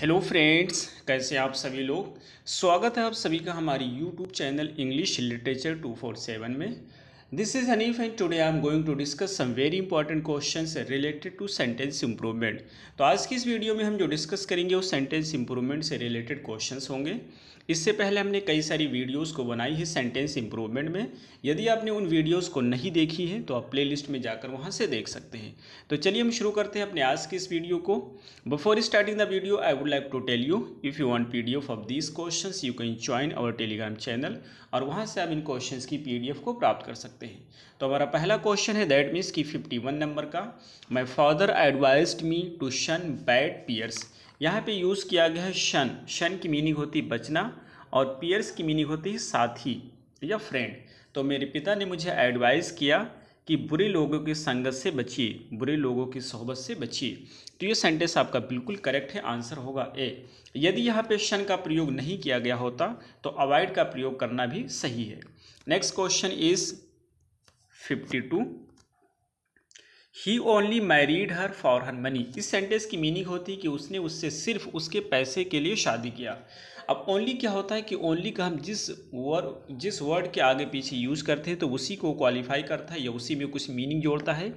Hello friends कैसे आप सभी लोग स्वागत है आप सभी का हमारी यूट्यूब चैनल इंग्लिश लिटरेचर 247 में this is Hanif and today I am going to discuss some very important questions related to sentence improvement तो आज की इस वीडियो में हम जो डिस्कस करेंगे वो सेंटेंस इंप्रूवमेंट से रिलेटेड क्वेश्चंस होंगे इससे पहले हमने कई सारी वीडियोस को बनाई है सेंटेंस इम्प्रूवमेंट में यदि आपने उन वीडियोस को नहीं देखी है तो आप प्लेलिस्ट में जाकर वहाँ से देख सकते हैं तो चलिए हम शुरू करते हैं अपने आज की इस वीडियो को before starting the video I would like to tell you if you want P of these question you can join our Telegram channel और वहाँ से आप इन क्वेश्चन की पी को प्राप्त कर सकते हैं तो हमारा पहला क्वेश्चन है दैट मीन्स की फिफ्टी नंबर का my father advise me to shun bad peers यहाँ पे यूज़ किया गया है शन शन की मीनिंग होती बचना और पियर्स की मीनिंग होती है साथी या फ्रेंड तो मेरे पिता ने मुझे एडवाइस किया कि बुरे लोगों की संगत से बचिए बुरे लोगों की सोहबत से बचिए तो ये सेंटेंस आपका बिल्कुल करेक्ट है आंसर होगा ए यदि यहाँ पे शन का प्रयोग नहीं किया गया होता तो अवॉइड का प्रयोग करना भी सही है next question is fifty two he only married her for her money इस सेंटेंस की मीनिंग होती है कि उसने उससे सिर्फ उसके पैसे के लिए शादी किया अब ओनली क्या होता है कि ओनली का हम जिस वर्ड जिस वर्ड के आगे पीछे यूज़ करते हैं तो उसी को क्वालिफाई करता है या उसी में कुछ मीनिंग जोड़ता है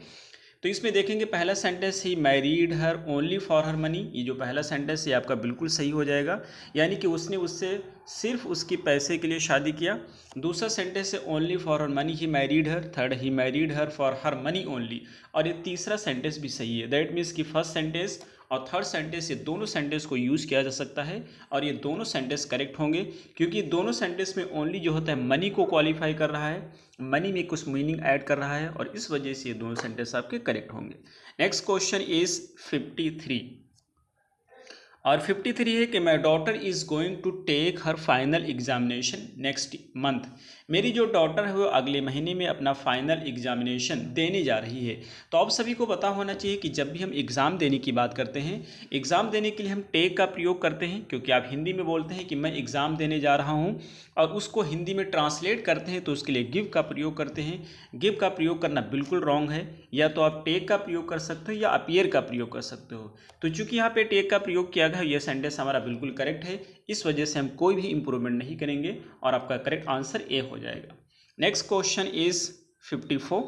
तो इसमें देखेंगे पहला sentence he married her only for her money ये जो पहला सेंटेंस है आपका बिल्कुल सही हो जाएगा यानी कि उसने उससे सिर्फ उसके पैसे के लिए शादी किया दूसरा सेंटेंस है only for her money he married her third he married her for her money only और ये तीसरा सेंटेंस भी सही है दैट मीन्स कि फर्स्ट सेंटेंस और थर्ड सेंटेंस ये दोनों सेंटेंस को यूज़ किया जा सकता है और ये दोनों सेंटेंस करेक्ट होंगे क्योंकि दोनों सेंटेंस में ओनली जो होता है मनी को क्वालिफाई कर रहा है मनी में कुछ मीनिंग ऐड कर रहा है और इस वजह से ये दोनों सेंटेंस आपके करेक्ट होंगे next question is fifty three और फिफ्टी थ्री है कि my daughter is going to take her final examination next month मेरी जो डॉटर है वो अगले महीने में अपना फाइनल एग्जामिनेशन देने जा रही है तो आप सभी को पता होना चाहिए कि जब भी हम एग्ज़ाम देने की बात करते हैं एग्ज़ाम देने के लिए हम टेक का प्रयोग करते हैं क्योंकि आप हिंदी में बोलते हैं कि मैं एग्ज़ाम देने जा रहा हूँ और उसको हिंदी में ट्रांसलेट करते हैं तो उसके लिए गिव का प्रयोग करते हैं गिव का प्रयोग करना बिल्कुल रॉन्ग है या तो आप टेक का प्रयोग कर सकते हो या अपियर का प्रयोग कर सकते हो तो चूंकि यहाँ पे टेक का प्रयोग किया गया यह सेंटेंस हमारा बिल्कुल करेक्ट है इस वजह से हम कोई भी इंप्रूवमेंट नहीं करेंगे और आपका करेक्ट आंसर ए हो Next question is fifty-four.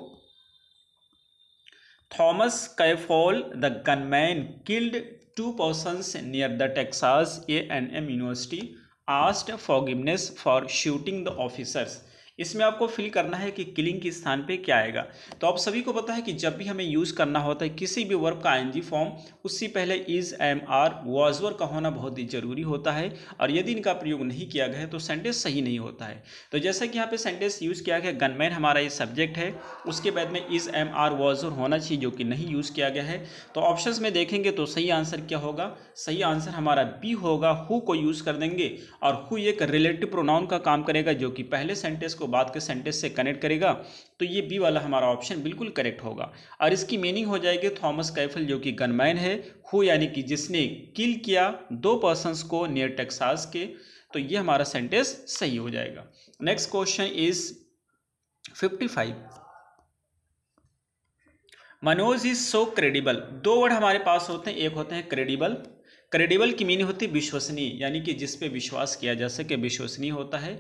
Thomas for the gunman killed two persons near the Texas A&M University asked forgiveness for shooting the officers इसमें आपको फिल करना है कि किलिंग के स्थान पे क्या आएगा तो आप सभी को पता है कि जब भी हमें यूज़ करना होता है किसी भी वर्ब का आईएनजी फॉर्म उससे पहले इज़ एम आर वॉजवर का होना बहुत ही ज़रूरी होता है और यदि इनका प्रयोग नहीं किया गया तो सेंटेंस सही नहीं होता है तो जैसा कि यहाँ पर सेंटेंस यूज़ किया गया गनमैन हमारा ये सब्जेक्ट है उसके बाद में इज़ एम आर वॉजवर होना चाहिए जो कि नहीं यूज़ किया गया है तो ऑप्शन में देखेंगे तो सही आंसर क्या होगा सही आंसर हमारा बी होगा हु को यूज़ कर देंगे और हु एक रिलेटिव प्रोनाउन का काम करेगा जो कि पहले सेंटेंस को को बाद के सेंटेंस से कनेक्ट करेगा तो ये बी वाला हमारा ऑप्शन बिल्कुल करेक्ट होगा और इसकी मीनिंग हो जाएगी थॉमस कैफल जो कि गनमैन है हु यानी कि जिसने किल किया दो पर्सनस को नियर टेक्सास के तो ये हमारा सेंटेंस सही हो जाएगा next question is fifty five Manoj is so credible दो वर्ड हमारे पास होते हैं एक होते हैं क्रेडिबल क्रेडिबल की मीनिंग होती है विश्वसनीय यानी कि जिस पे विश्वास किया जा सके विश्वसनीय होता है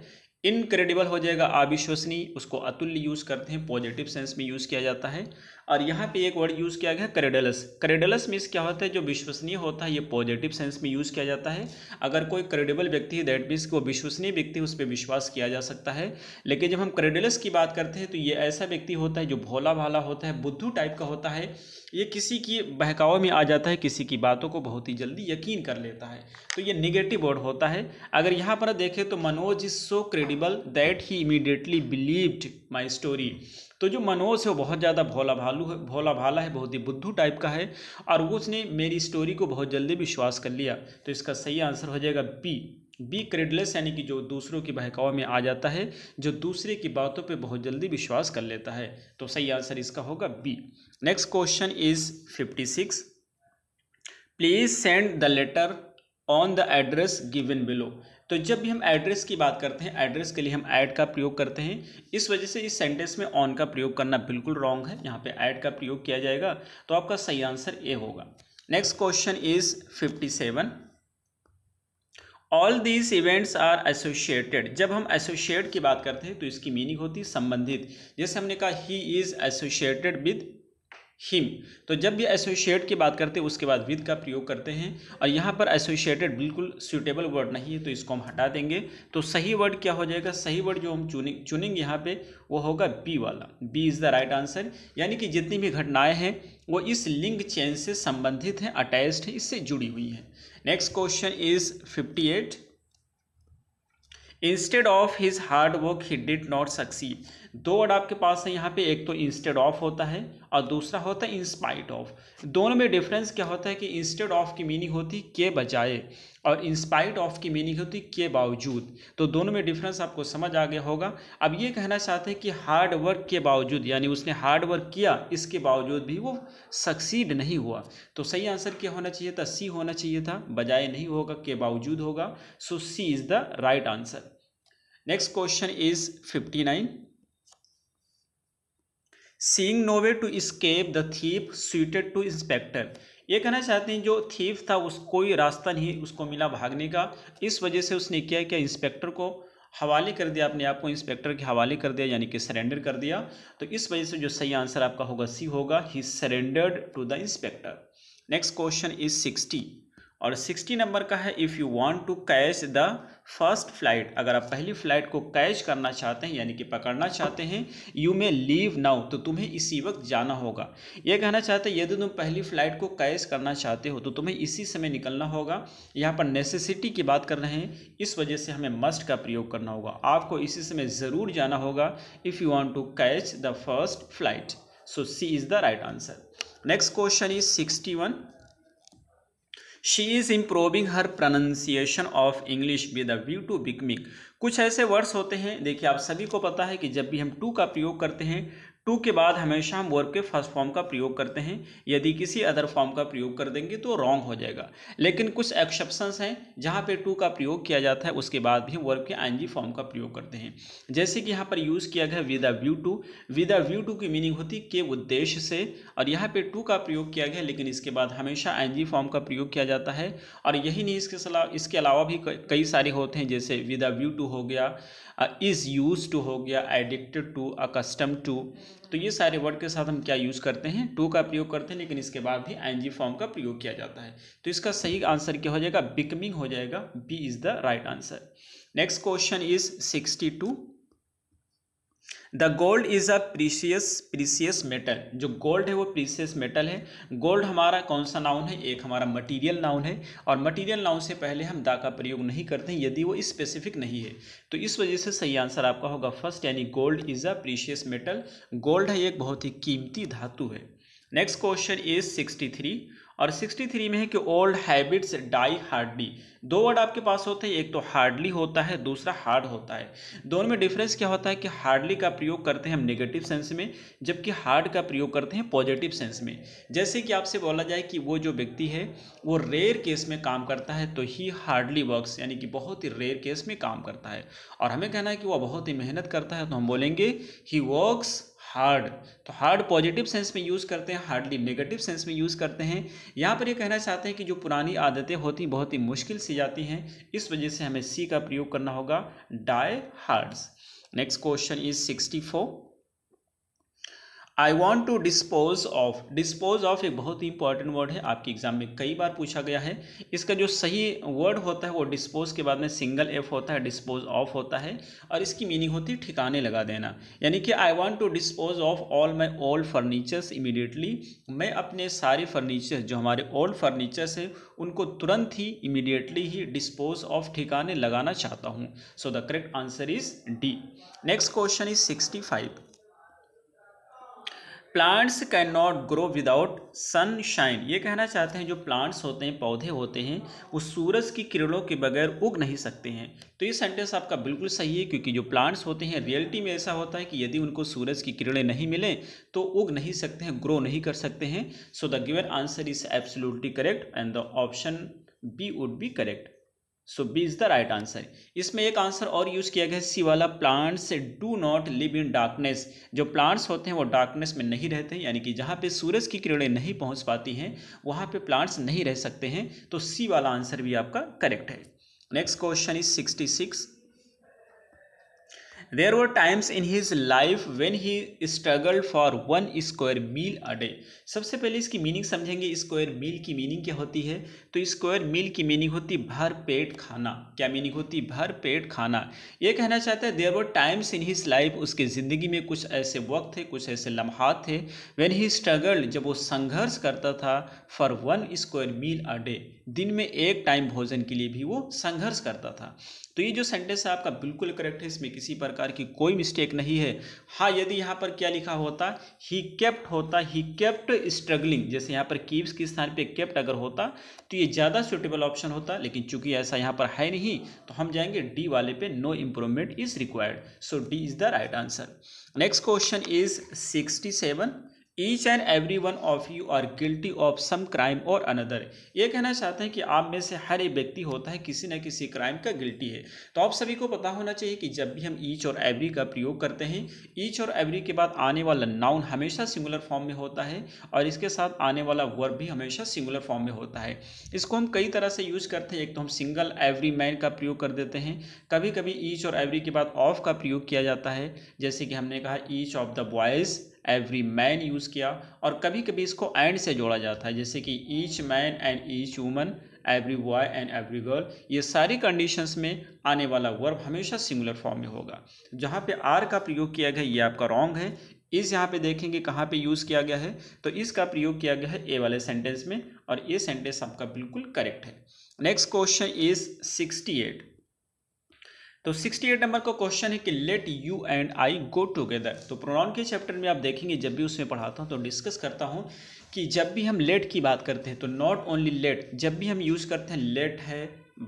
इनक्रेडिबल हो जाएगा अविश्वसनीय उसको अतुल्य यूज़ करते हैं पॉजिटिव सेंस में यूज़ किया जाता है और यहाँ पे एक वर्ड यूज़ किया गया है करेडलस करेडलस मीन्स क्या होता है जो विश्वसनीय होता है ये पॉजिटिव सेंस में यूज़ किया जाता है अगर कोई क्रेडिबल व्यक्ति है दैट मीन्स वो विश्वसनीय व्यक्ति उस पर विश्वास किया जा सकता है लेकिन जब हम क्रेडलस की बात करते हैं तो ये ऐसा व्यक्ति होता है जो भोला भाला होता है बुद्धू टाइप का होता है ये किसी की बहकाव में आ जाता है किसी की बातों को बहुत ही जल्दी यकीन कर लेता है तो ये निगेटिव वर्ड होता है अगर यहाँ पर देखें तो Manoj is so credible that he immediately believed my story तो जो मनोज है वो बहुत ज़्यादा भोला भालू है भोला भाला है बहुत ही बुद्धू टाइप का है और उसने मेरी स्टोरी को बहुत जल्दी विश्वास कर लिया तो इसका सही आंसर हो जाएगा बी बी क्रेडलेस यानी कि जो दूसरों की बहकावा में आ जाता है जो दूसरे की बातों पे बहुत जल्दी विश्वास कर लेता है तो सही आंसर इसका होगा B next question is fifty six please send the letter on the address given below तो जब भी हम एड्रेस की बात करते हैं एड्रेस के लिए हम ऐड का प्रयोग करते हैं इस वजह से इस सेंटेंस में ऑन का प्रयोग करना बिल्कुल रॉन्ग है यहाँ पे ऐड का प्रयोग किया जाएगा तो आपका सही आंसर ए होगा next question is fifty seven all these events are associated जब हम एसोशिएट की बात करते हैं तो इसकी मीनिंग होती है संबंधित जैसे हमने कहा he is associated with him तो जब भी एसोसिएट की बात करते हैं उसके बाद विद का प्रयोग करते हैं और यहाँ पर एसोसिएटेड बिल्कुल सुटेबल वर्ड नहीं है तो इसको हम हटा देंगे तो सही वर्ड क्या हो जाएगा सही वर्ड जो हम चुनिंग चुनेंगे यहाँ पे वो होगा बी वाला B is the right answer यानी कि जितनी भी घटनाएं हैं वो इस लिंग चेन से संबंधित हैं अटैच्ड है इससे जुड़ी हुई हैं next question is fifty eight instead of his hard work he did not succeed दो वर्ड आपके पास है यहाँ पे एक तो इंस्टेड ऑफ होता है और दूसरा होता है इंस्पाइट ऑफ दोनों में डिफरेंस क्या होता है कि इंस्टेड ऑफ की मीनिंग होती है के बजाय और इंस्पाइट ऑफ की मीनिंग होती के बावजूद तो दोनों में डिफरेंस आपको समझ आ गया होगा अब ये कहना चाहते हैं कि हार्ड वर्क के बावजूद यानी उसने हार्ड वर्क किया इसके बावजूद भी वो सक्सीड नहीं हुआ तो सही आंसर क्या होना चाहिए था सी होना चाहिए था बजाय नहीं होगा के बावजूद होगा so C is the right answer next question is fifty nine seeing no way to escape the thief suited to inspector ये कहना चाहते हैं जो थीप था उस कोई रास्ता नहीं उसको मिला भागने का इस वजह से उसने क्या कि इंस्पेक्टर को हवाले कर दिया अपने आप को इंस्पेक्टर के हवाले कर दिया यानी कि सरेंडर कर दिया तो इस वजह से जो सही आंसर आपका होगा सी होगा he surrendered to the inspector next question is sixty और सिक्सटी नंबर का है if you want to catch the first flight अगर आप पहली फ्लाइट को कैच करना चाहते हैं यानी कि पकड़ना चाहते हैं यू में लीव नाउ तो तुम्हें इसी वक्त जाना होगा यह कहना चाहते हैं यदि तुम पहली फ्लाइट को कैच करना चाहते हो तो तुम्हें इसी समय निकलना होगा यहाँ पर नेसेसिटी की बात कर रहे हैं इस वजह से हमें मस्ट का प्रयोग करना होगा आपको इसी समय ज़रूर जाना होगा if you want to catch the first flight so C is the right answer next question is sixty one she is improving her pronunciation of English with a view to becoming कुछ ऐसे words होते हैं देखिए आप सभी को पता है कि जब भी हम टू का प्रयोग करते हैं टू के बाद हमेशा हम वर्ब के फर्स्ट फॉर्म का प्रयोग करते हैं यदि किसी अदर फॉर्म का प्रयोग कर देंगे तो रॉन्ग हो जाएगा लेकिन कुछ एक्सेप्शंस हैं जहाँ पे टू का प्रयोग किया जाता है उसके बाद भी वर्ब के आईएनजी फॉर्म का प्रयोग करते हैं जैसे कि यहाँ पर यूज़ किया गया with a view to with a view to की मीनिंग होती के उद्देश्य से और यहाँ पर टू का प्रयोग किया गया लेकिन इसके बाद हमेशा आई फॉर्म का प्रयोग किया जाता है और यही नहीं इसके सलाह इसके अलावा भी कई सारे होते हैं जैसे विद अ व्यू टू हो गया इज़ यूज टू हो गया एडिक्टेड टू अकस्टम टू तो ये सारे वर्ड के साथ हम क्या यूज़ करते हैं टू का प्रयोग करते हैं लेकिन इसके बाद भी आई फॉर्म का प्रयोग किया जाता है तो इसका सही आंसर क्या हो जाएगा बिकमिंग हो जाएगा B is the right answer next question is sixty two the gold is a precious precious metal जो गोल्ड है वो प्रीसियस मेटल है गोल्ड हमारा कौन सा नाउन है एक हमारा मटीरियल नाउन है और मटीरियल नाउन से पहले हम दा का प्रयोग नहीं करते हैं यदि वो स्पेसिफिक नहीं है तो इस वजह से सही आंसर आपका होगा फर्स्ट यानी gold is a precious metal gold है एक बहुत ही कीमती धातु है next question is sixty three और 63 में है कि ओल्ड हैबिट्स डाई हार्डली दो वर्ड आपके पास होते हैं एक तो हार्डली होता है दूसरा हार्ड होता है दोनों में डिफरेंस क्या होता है कि हार्डली का प्रयोग करते हैं हम नेगेटिव सेंस में जबकि हार्ड का प्रयोग करते हैं पॉजिटिव सेंस में जैसे कि आपसे बोला जाए कि वो जो व्यक्ति है वो रेयर केस में काम करता है तो ही हार्डली वर्क्स यानी कि बहुत ही रेयर केस में काम करता है और हमें कहना है कि वह बहुत ही मेहनत करता है तो हम बोलेंगे ही वर्क्स हार्ड तो हार्ड पॉजिटिव सेंस में यूज़ करते हैं हार्डली नेगेटिव सेंस में यूज़ करते हैं यहाँ पर ये कहना चाहते हैं कि जो पुरानी आदतें होती बहुत ही मुश्किल सी जाती हैं इस वजह से हमें सी का प्रयोग करना होगा die hards next question is sixty four I want to dispose of dispose of एक बहुत ही इंपॉर्टेंट वर्ड है आपके एग्जाम में कई बार पूछा गया है इसका जो सही वर्ड होता है वो डिस्पोज के बाद में सिंगल एफ होता है डिस्पोज ऑफ होता है और इसकी मीनिंग होती है ठिकाने लगा देना यानी कि I want to dispose of all my old furnitures immediately मैं अपने सारे फर्नीचर जो हमारे ओल्ड फर्नीचर्स हैं उनको तुरंत ही इमीडिएटली ही डिस्पोज ऑफ ठिकाने लगाना चाहता हूँ so the correct answer is D next question is sixty five plants can not grow without sunshine ये कहना चाहते हैं जो प्लांट्स होते हैं पौधे होते हैं वो सूरज की किरणों के बगैर उग नहीं सकते हैं तो ये सेंटेंस आपका बिल्कुल सही है क्योंकि जो प्लांट्स होते हैं रियलिटी में ऐसा होता है कि यदि उनको सूरज की किरणें नहीं मिलें तो उग नहीं सकते हैं ग्रो नहीं कर सकते हैं so the given answer is absolutely correct and the option B would be correct so B is the right answer इसमें एक आंसर और यूज़ किया गया है सी वाला plants do not live in darkness जो प्लांट्स होते हैं वो डार्कनेस में नहीं रहते हैं यानी कि जहाँ पे सूरज की किरणें नहीं पहुँच पाती हैं वहाँ पे प्लांट्स नहीं रह सकते हैं तो सी वाला आंसर भी आपका करेक्ट है next question is sixty six there were times in his life when he struggle for one square mile a day सबसे पहले इसकी मीनिंग समझेंगे स्क्वायर मील की मीनिंग क्या होती है तो स्क्वायर मील की मीनिंग होती भर पेट खाना क्या मीनिंग होती भर पेट खाना ये कहना चाहता है there were times in his life उसके ज़िंदगी में कुछ ऐसे वक्त थे कुछ ऐसे लम्हात थे वेन ही स्ट्रगल जब वो संघर्ष करता था for one square mile a day दिन में एक टाइम भोजन के लिए भी वो संघर्ष करता था तो ये जो सेंटेंस है आपका बिल्कुल करेक्ट है इसमें किसी प्रकार की कोई मिस्टेक नहीं है हाँ यदि यहाँ पर क्या लिखा होता ही केप्ट होता ही केप्ट स्ट्रगलिंग जैसे यहाँ पर कीप्स के की स्थान पे केप्ट अगर होता तो ये ज़्यादा सुटेबल ऑप्शन होता लेकिन चूंकि ऐसा यहाँ पर है नहीं तो हम जाएंगे डी वाले पे no improvement is required so D is the right answer next question is sixty seven each and every one of you are guilty of some crime और अनदर ये कहना चाहते हैं कि आप में से हर एक व्यक्ति होता है किसी न किसी क्राइम का गिल्टी है तो आप सभी को पता होना चाहिए कि जब भी हम ईच और एवरी का प्रयोग करते हैं ईच और एवरी के बाद आने वाला नाउन हमेशा सिंगुलर फॉर्म में होता है और इसके साथ आने वाला वर्ब भी हमेशा सिंगुलर फॉर्म में होता है इसको हम कई तरह से यूज करते हैं एक तो हम सिंगल एवरी मैन का प्रयोग कर देते हैं कभी कभी ईच और एवरी के बाद ऑफ का प्रयोग किया जाता है जैसे कि हमने कहा each of the boys every man use किया और कभी कभी इसको एंड से जोड़ा जाता है जैसे कि each man and each woman every boy and every girl ये सारी कंडीशंस में आने वाला वर्ब हमेशा सिंगुलर फॉर्म में होगा जहाँ पे आर का प्रयोग किया गया ये आपका रॉन्ग है इस यहाँ पे देखेंगे कहाँ पे यूज़ किया गया है तो इसका प्रयोग किया गया है ए वाले सेंटेंस में और ये सेंटेंस आपका बिल्कुल करेक्ट है next question is sixty eight तो 68 नंबर का क्वेश्चन है कि let you and I go together तो प्रोनाउन के चैप्टर में आप देखेंगे जब भी उसमें पढ़ाता हूँ तो डिस्कस करता हूँ कि जब भी हम लेट की बात करते हैं तो नॉट ओनली लेट जब भी हम यूज़ करते हैं लेट है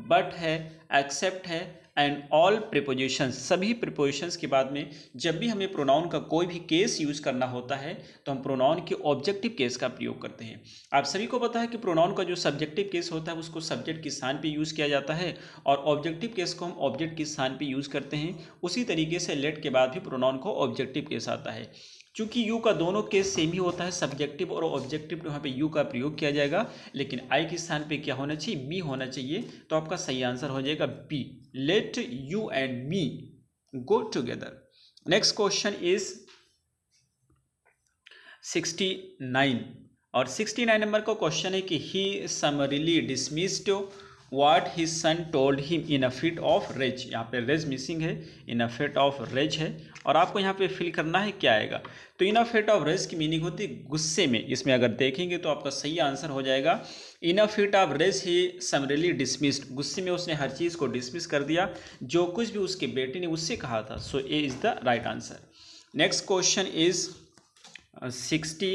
बट है एक्सेप्ट है एंड ऑल प्रिपोजिशंस सभी प्रिपोजिशंस के बाद में जब भी हमें प्रोनाउन का कोई भी केस यूज़ करना होता है तो हम प्रोनाउन के ऑब्जेक्टिव केस का प्रयोग करते हैं आप सभी को पता है कि प्रोनाउन का जो सब्जेक्टिव केस होता है उसको सब्जेक्ट की स्थान पर यूज़ किया जाता है और ऑब्जेक्टिव केस को हम ऑब्जेक्ट की स्थान पर यूज़ करते हैं उसी तरीके से लेट के बाद भी प्रोनाउन को ऑब्जेक्टिव केस आता है चूंकि यू का दोनों केस सेम ही होता है सब्जेक्टिव और ऑब्जेक्टिव यहाँ पे यू का प्रयोग किया जाएगा लेकिन आई के स्थान पे क्या होना चाहिए बी होना चाहिए तो आपका सही आंसर हो जाएगा B let you and me go together next question is 69 और 69 नंबर का क्वेश्चन है कि he summarily dismissed what his son told him in a fit of rage यहाँ पे रेज मिसिंग है in a fit of rage है और आपको यहाँ पे फिल करना है क्या आएगा तो in a fit of rage की मीनिंग होती है गुस्से में इसमें अगर देखेंगे तो आपका सही आंसर हो जाएगा in a fit of rage he summarily dismissed गुस्से में उसने हर चीज़ को डिसमिस कर दिया जो कुछ भी उसके बेटे ने उससे कहा था so A is the right answer next question is sixty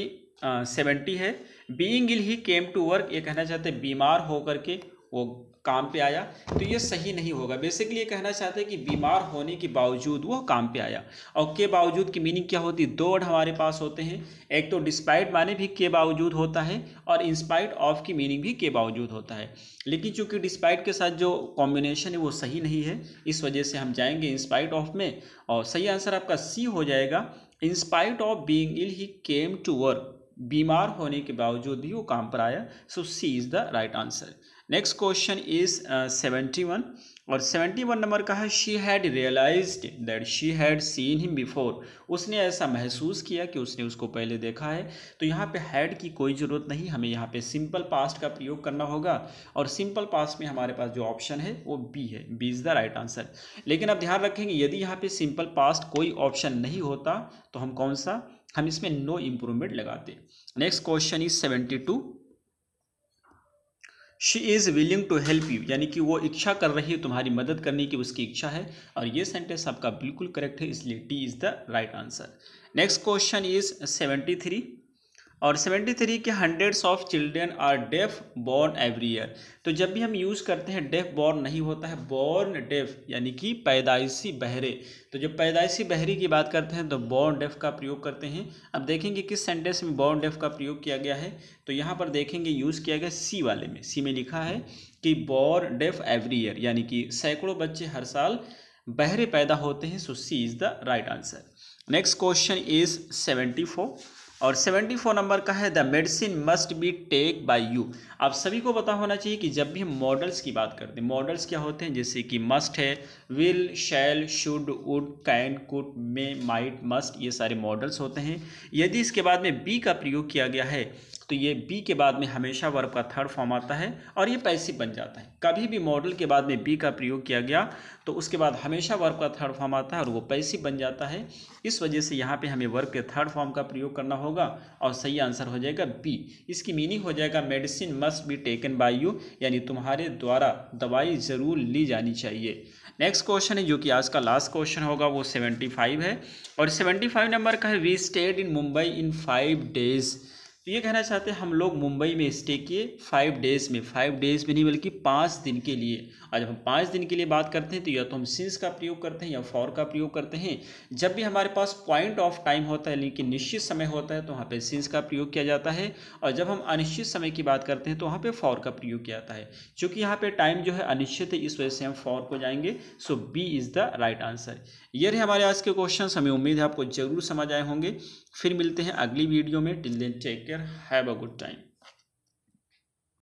seventy है being ill he came to work ये कहना चाहते हैं बीमार होकर के वो काम पे आया तो ये सही नहीं होगा बेसिकली ये कहना चाहते हैं कि बीमार होने के बावजूद वो काम पे आया और के बावजूद की मीनिंग क्या होती है दो वर्ड हमारे पास होते हैं एक तो डिस्पाइट माने भी के बावजूद होता है और इंस्पाइट ऑफ की मीनिंग भी के बावजूद होता है लेकिन चूंकि डिस्पाइट के साथ जो कॉम्बिनेशन है वो सही नहीं है इस वजह से हम जाएंगे इंस्पाइट ऑफ में और सही आंसर आपका सी हो जाएगा in spite of being ill he came to work बीमार होने के बावजूद भी वो काम पर आया so C is the right answer next question is seventy one और सेवेंटी वन नंबर का है she had realised that she had seen him before उसने ऐसा महसूस किया कि उसने उसको पहले देखा है तो यहाँ पे हैड की कोई ज़रूरत नहीं हमें यहाँ पे सिंपल पास्ट का प्रयोग करना होगा और सिंपल पास्ट में हमारे पास जो ऑप्शन है वो बी है B is the right answer लेकिन अब ध्यान रखेंगे यदि यहाँ पे सिंपल पास्ट कोई ऑप्शन नहीं होता तो हम कौन सा हम इसमें नो इम्प्रूवमेंट लगाते next question is seventy two she is willing to help you यानी कि वो इच्छा कर रही है तुम्हारी मदद करने की उसकी इच्छा है और ये सेंटेंस आपका बिल्कुल करेक्ट है इसलिए T is the right answer next question is seventy three और 73 के hundreds of children are deaf born every year तो जब भी हम यूज़ करते हैं डेफ बॉर्न नहीं होता है बॉर्न डेफ यानी कि पैदाइशी बहरे तो जब पैदाइशी बहरी की बात करते हैं तो बॉर्न डेफ का प्रयोग करते हैं अब देखेंगे किस सेंटेंस में बॉर्न डेफ का प्रयोग किया गया है तो यहाँ पर देखेंगे यूज़ किया गया सी वाले में सी में लिखा है कि बॉर्न डेफ एवरी ईयर यानी कि सैकड़ों बच्चे हर साल बहरे पैदा होते हैं so C is the right answer next question is seventy four और सेवेंटी फोर नंबर का है the medicine must be take by you आप सभी को पता होना चाहिए कि जब भी हम मॉडल्स की बात करते हैं मॉडल्स क्या होते हैं जैसे कि मस्ट है will shall should would can could may might must ये सारे मॉडल्स होते हैं यदि इसके बाद में बी का प्रयोग किया गया है तो ये बी के बाद में हमेशा वर्ब का थर्ड फॉर्म आता है और ये पैसिव बन जाता है कभी भी मॉडल के बाद में बी का प्रयोग किया गया तो उसके बाद हमेशा वर्ब का थर्ड फॉर्म आता है और वो पैसिव बन जाता है इस वजह से यहाँ पे हमें वर्ब के थर्ड फॉर्म का प्रयोग करना होगा और सही आंसर हो जाएगा बी इसकी मीनिंग हो जाएगा medicine must be taken by you यानी तुम्हारे द्वारा दवाई ज़रूर ली जानी चाहिए नेक्स्ट क्वेश्चन है जो कि आज का लास्ट क्वेश्चन होगा वो सेवेंटी फाइव है और सेवेंटी फाइव नंबर का है we stayed in Mumbai in five days तो ये कहना चाहते हैं हम लोग मुंबई में स्टे किए फाइव डेज़ में फाइव डेज़ में नहीं बल्कि पाँच दिन के लिए और जब हम पाँच दिन के लिए बात करते हैं तो या तो हम सिंस का प्रयोग करते हैं या फॉर का प्रयोग करते हैं जब भी हमारे पास पॉइंट ऑफ टाइम होता है लेकिन निश्चित समय होता है तो वहाँ पर सिंस का प्रयोग किया जाता है और जब हम अनिश्चित समय की बात करते हैं तो वहाँ पर फॉर का प्रयोग किया जाता है चूँकि यहाँ पर टाइम जो है अनिश्चित है इस वजह से हम फॉर को जाएंगे so B is the right answer ये रहे हमारे आज के क्वेश्चन हमें उम्मीद है आपको जरूर समझ आए होंगे फिर मिलते हैं अगली वीडियो में till then take care have a good time